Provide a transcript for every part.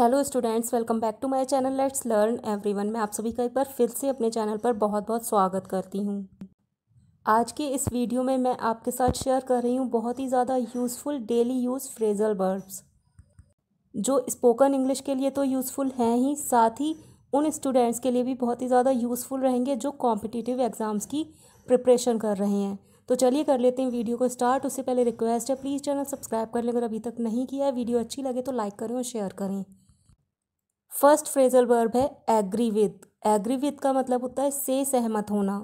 hello students welcome back to my channel let's learn everyone मैं आप सभी का एक बार फिर से अपने चैनल पर बहुत बहुत स्वागत करती हूँ आज के इस वीडियो में मैं आपके साथ शेयर कर रही हूँ बहुत ही ज़्यादा useful daily use phrasal verbs जो स्पोकन इंग्लिश के लिए तो यूज़फुल हैं ही साथ ही उन स्टूडेंट्स के लिए भी बहुत ही ज़्यादा यूज़फुल रहेंगे जो कॉम्पिटिटिव एग्ज़ाम्स की प्रिपरेशन कर रहे हैं तो चलिए कर लेते हैं वीडियो को स्टार्ट उससे पहले रिक्वेस्ट है प्लीज़ चैनल सब्सक्राइब कर लें अगर अभी तक नहीं किया है वीडियो अच्छी लगे तो लाइक करें और शेयर करें फर्स्ट फ्रेजल वर्ब है एग्री विद एग्री विद का मतलब होता है से सहमत होना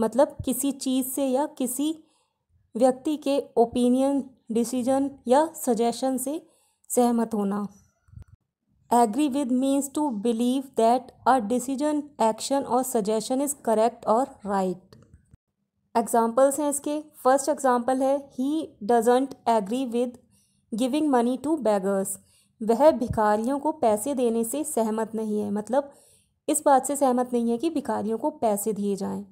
मतलब किसी चीज़ से या किसी व्यक्ति के ओपिनियन डिसीजन या सजेशन से सहमत होना agree with means to believe that a decision action और सजेशन इज़ करेक्ट और राइट एग्जाम्पल्स हैं इसके फर्स्ट एग्जाम्पल है he doesn't agree with giving money to beggars वह भिखारियों को पैसे देने से सहमत नहीं है मतलब इस बात से सहमत नहीं है कि भिखारियों को पैसे दिए जाएं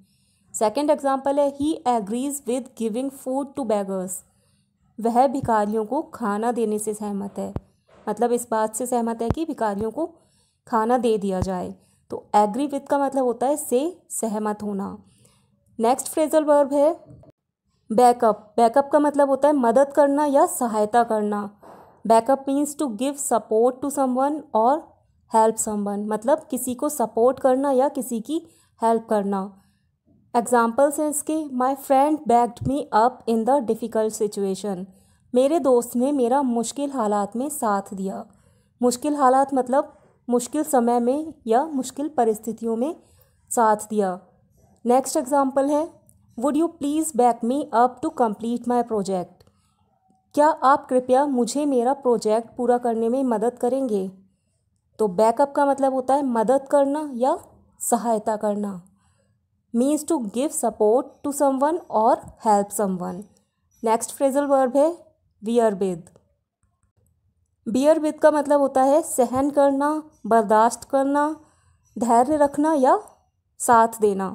सेकंड एग्जांपल है he agrees with giving food to beggars वह भिखारियों को खाना देने से सहमत है मतलब इस बात से सहमत है कि भिखारियों को खाना दे दिया जाए तो एग्री विद का मतलब होता है से सहमत होना नेक्स्ट फ्रेजल वर्ब है बैकअप बैकअप का मतलब होता है मदद करना या सहायता करना back up means to give support to someone और हेल्प समवन मतलब किसी को सपोर्ट करना या किसी की हेल्प करना एग्जाम्पल्स हैं इसके my friend backed me up in the difficult situation मेरे दोस्त ने मेरा मुश्किल हालात में साथ दिया मुश्किल हालात मतलब मुश्किल समय में या मुश्किल परिस्थितियों में साथ दिया नेक्स्ट एग्ज़ाम्पल है would you please back me up to complete my project क्या आप कृपया मुझे मेरा प्रोजेक्ट पूरा करने में मदद करेंगे तो बैकअप का मतलब होता है मदद करना या सहायता करना means to give support to someone और help someone next phrasal verb है बियर विद बियर विद का मतलब होता है सहन करना बर्दाश्त करना धैर्य रखना या साथ देना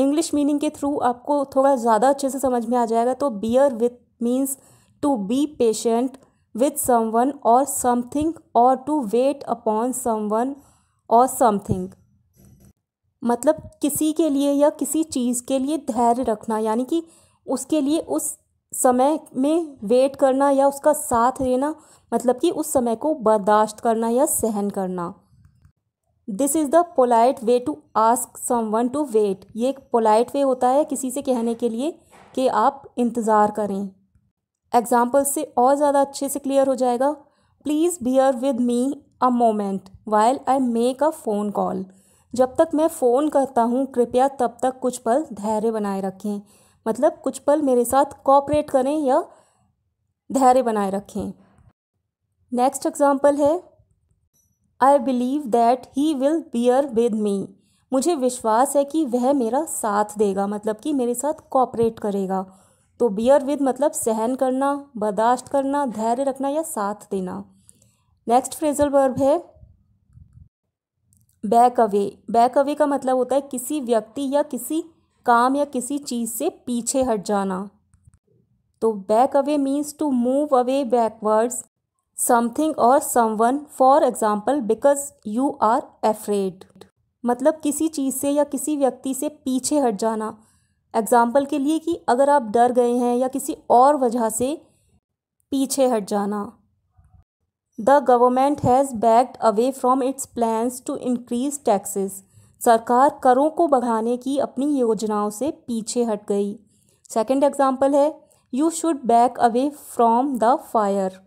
इंग्लिश मीनिंग के थ्रू आपको थोड़ा ज़्यादा अच्छे से समझ में आ जाएगा तो bear with means to be patient with someone और समथिंग और टू वेट अपॉन समवन और समथिंग मतलब किसी के लिए या किसी चीज़ के लिए धैर्य रखना यानी कि उसके लिए उस समय में वेट करना या उसका साथ देना मतलब कि उस समय को बर्दाश्त करना या सहन करना this is the polite way to ask someone to wait ये एक पोलाइट वे होता है किसी से कहने के लिए कि आप इंतज़ार करें एग्ज़ाम्पल से और ज़्यादा अच्छे से क्लियर हो जाएगा please bear with me a moment while I make a phone call जब तक मैं फ़ोन करता हूँ कृपया तब तक कुछ पल धैर्य बनाए रखें मतलब कुछ पल मेरे साथ कॉपरेट करें या धैर्य बनाए रखें नेक्स्ट एग्ज़ाम्पल है I believe that he will bear with me मुझे विश्वास है कि वह मेरा साथ देगा मतलब कि मेरे साथ कॉपरेट करेगा तो बियर विद मतलब सहन करना बर्दाश्त करना धैर्य रखना या साथ देना नेक्स्ट फ्रेजल वर्ब है बैक अवे बैक अवे का मतलब होता है किसी व्यक्ति या किसी काम या किसी चीज़ से पीछे हट जाना तो back away means to move away backwards something और someone for example because you are afraid मतलब किसी चीज़ से या किसी व्यक्ति से पीछे हट जाना एग्ज़ाम्पल के लिए कि अगर आप डर गए हैं या किसी और वजह से पीछे हट जाना the government has backed away from its plans to increase taxes सरकार करों को बढ़ाने की अपनी योजनाओं से पीछे हट गई सेकेंड एग्जाम्पल है you should back away from the fire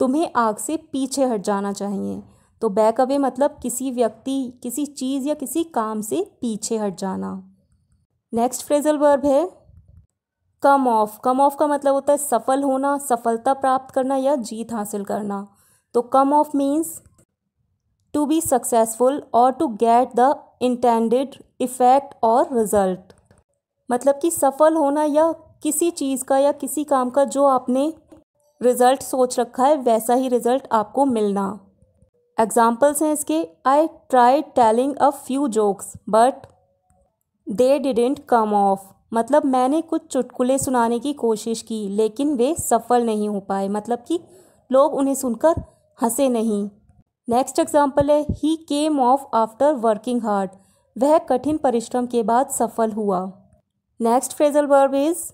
तुम्हें आग से पीछे हट जाना चाहिए तो बैक अवे मतलब किसी व्यक्ति किसी चीज़ या किसी काम से पीछे हट जाना नेक्स्ट फ्रेजल वर्ब है कम ऑफ कम ऑफ का मतलब होता है सफल होना सफलता प्राप्त करना या जीत हासिल करना तो come off means to be successful और to get the intended effect और रिजल्ट मतलब कि सफल होना या किसी चीज़ का या किसी काम का जो आपने रिज़ल्ट सोच रखा है वैसा ही रिज़ल्ट आपको मिलना एग्जाम्पल्स हैं इसके I try telling a few jokes but they didn't come off मतलब मैंने कुछ चुटकुले सुनाने की कोशिश की लेकिन वे सफल नहीं हो पाए मतलब कि लोग उन्हें सुनकर हंसे नहीं नेक्स्ट एग्जाम्पल है he came off after working hard वह कठिन परिश्रम के बाद सफल हुआ next phrasal verb is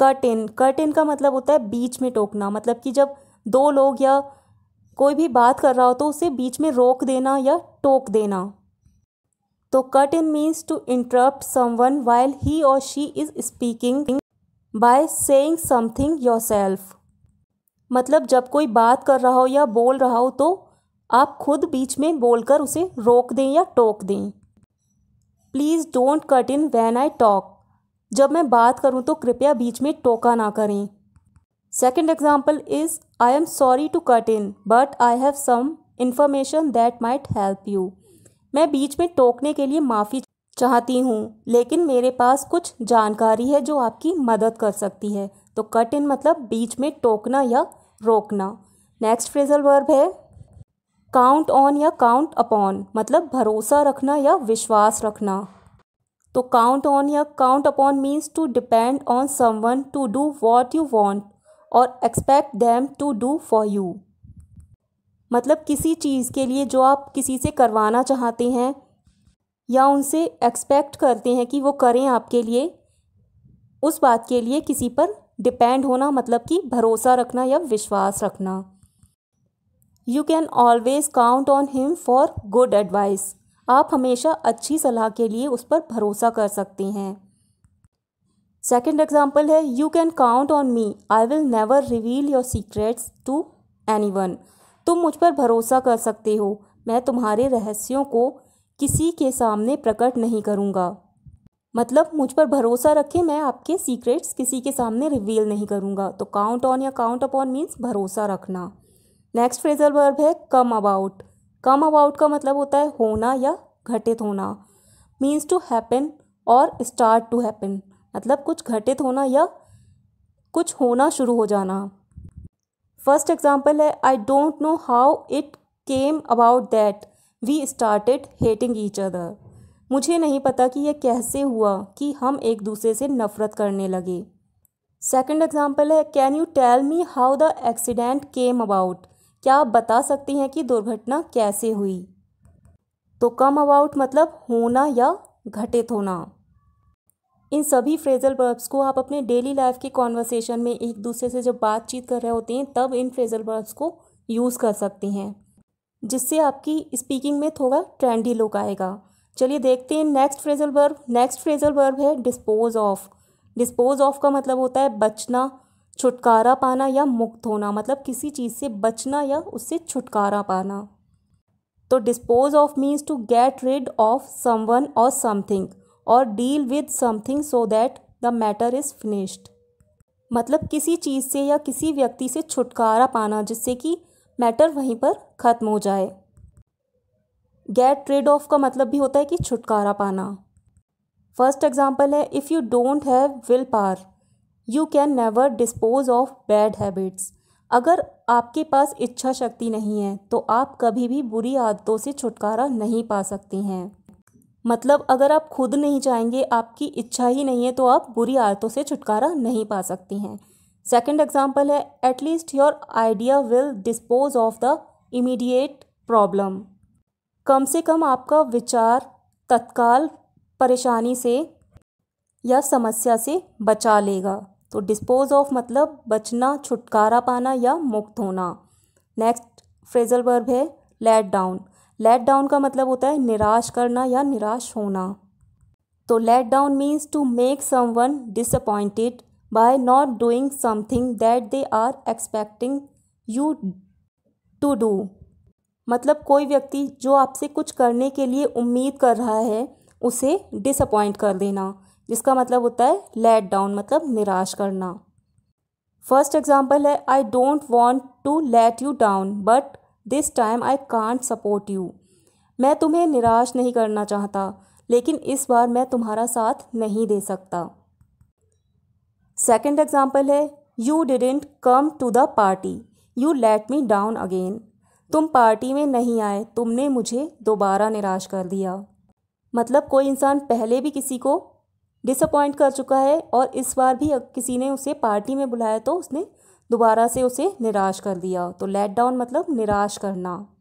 cut in cut in का मतलब होता है बीच में टोकना मतलब कि जब दो लोग या कोई भी बात कर रहा हो तो उसे बीच में रोक देना या टोक देना तो cut in means to interrupt someone while he और she is speaking by saying something yourself मतलब जब कोई बात कर रहा हो या बोल रहा हो तो आप खुद बीच में बोलकर उसे रोक दें या टोक दें please don't cut in when I talk जब मैं बात करूँ तो कृपया बीच में टोका ना करें second example is I am sorry to cut in but I have some information that might help you मैं बीच में टोकने के लिए माफ़ी चाहती हूँ लेकिन मेरे पास कुछ जानकारी है जो आपकी मदद कर सकती है तो कट इन मतलब बीच में टोकना या रोकना नेक्स्ट फ्रेजल वर्ब है काउंट ऑन या काउंट अपॉन मतलब भरोसा रखना या विश्वास रखना तो काउंट ऑन या count upon means to depend on someone to do what you want और expect them to do for you मतलब किसी चीज़ के लिए जो आप किसी से करवाना चाहते हैं या उनसे एक्सपेक्ट करते हैं कि वो करें आपके लिए उस बात के लिए किसी पर डिपेंड होना मतलब कि भरोसा रखना या विश्वास रखना you can always count on him for good advice आप हमेशा अच्छी सलाह के लिए उस पर भरोसा कर सकते हैं सेकेंड एग्जाम्पल है you can count on me I will never reveal your secrets to anyone तुम मुझ पर भरोसा कर सकते हो मैं तुम्हारे रहस्यों को किसी के सामने प्रकट नहीं करूँगा मतलब मुझ पर भरोसा रखें मैं आपके सीक्रेट्स किसी के सामने रिवील नहीं करूँगा तो काउंट ऑन या काउंट अपॉन मीन्स भरोसा रखना नेक्स्ट फ्रेजल वर्ब है कम अबाउट कम अबाउट का मतलब होता है होना या घटित होना मीन्स टू हैपन और स्टार्ट टू हैपन मतलब कुछ घटित होना या कुछ होना शुरू हो जाना फर्स्ट एग्जाम्पल है I don't know how it came about that we started hating each other मुझे नहीं पता कि यह कैसे हुआ कि हम एक दूसरे से नफरत करने लगे सेकेंड एग्जाम्पल है can you tell me how the accident came about क्या आप बता सकती हैं कि दुर्घटना कैसे हुई तो कम अबाउट मतलब होना या घटित होना इन सभी फ्रेजल वर्ब्स को आप अपने डेली लाइफ के कॉन्वर्सेशन में एक दूसरे से जब बातचीत कर रहे होते हैं तब इन फ्रेजल वर्ब्स को यूज़ कर सकती हैं जिससे आपकी स्पीकिंग में थोड़ा ट्रेंडी लुक आएगा चलिए देखते हैं next phrasal verb next phrasal verb है डिस्पोज ऑफ डिस्पोज ऑफ का मतलब होता है बचना छुटकारा पाना या मुक्त होना मतलब किसी चीज़ से बचना या उससे छुटकारा पाना तो dispose of means to get rid of someone और समथिंग और deal with something so that the matter is finished मतलब किसी चीज़ से या किसी व्यक्ति से छुटकारा पाना जिससे कि मैटर वहीं पर ख़त्म हो जाए गेट ट्रेड ऑफ का मतलब भी होता है कि छुटकारा पाना फर्स्ट एग्जाम्पल है if you don't have will power you can never dispose of bad habits अगर आपके पास इच्छा शक्ति नहीं है तो आप कभी भी बुरी आदतों से छुटकारा नहीं पा सकती हैं मतलब अगर आप खुद नहीं चाहेंगे आपकी इच्छा ही नहीं है तो आप बुरी आदतों से छुटकारा नहीं पा सकती हैं सेकेंड एग्जाम्पल है at least your idea will dispose of the immediate problem कम से कम आपका विचार तत्काल परेशानी से या समस्या से बचा लेगा तो डिस्पोज ऑफ मतलब बचना छुटकारा पाना या मुक्त होना नेक्स्ट फ्रेजल वर्ब है लेट डाउन लेट डाउन का मतलब होता है निराश करना या निराश होना तो let down means to make someone disappointed by not doing something that they are expecting you to do मतलब कोई व्यक्ति जो आपसे कुछ करने के लिए उम्मीद कर रहा है उसे डिसअपॉइंट कर देना जिसका मतलब होता है लेट डाउन मतलब निराश करना फर्स्ट एग्जाम्पल है I don't want to let you down but this time I can't support you मैं तुम्हें निराश नहीं करना चाहता लेकिन इस बार मैं तुम्हारा साथ नहीं दे सकता सेकेंड एग्जाम्पल है you didn't come to the party you let me down again तुम पार्टी में नहीं आए तुमने मुझे दोबारा निराश कर दिया मतलब कोई इंसान पहले भी किसी को डिसअपॉइंट कर चुका है और इस बार भी किसी ने उसे पार्टी में बुलाया तो उसने दोबारा से उसे निराश कर दिया तो लेट डाउन मतलब निराश करना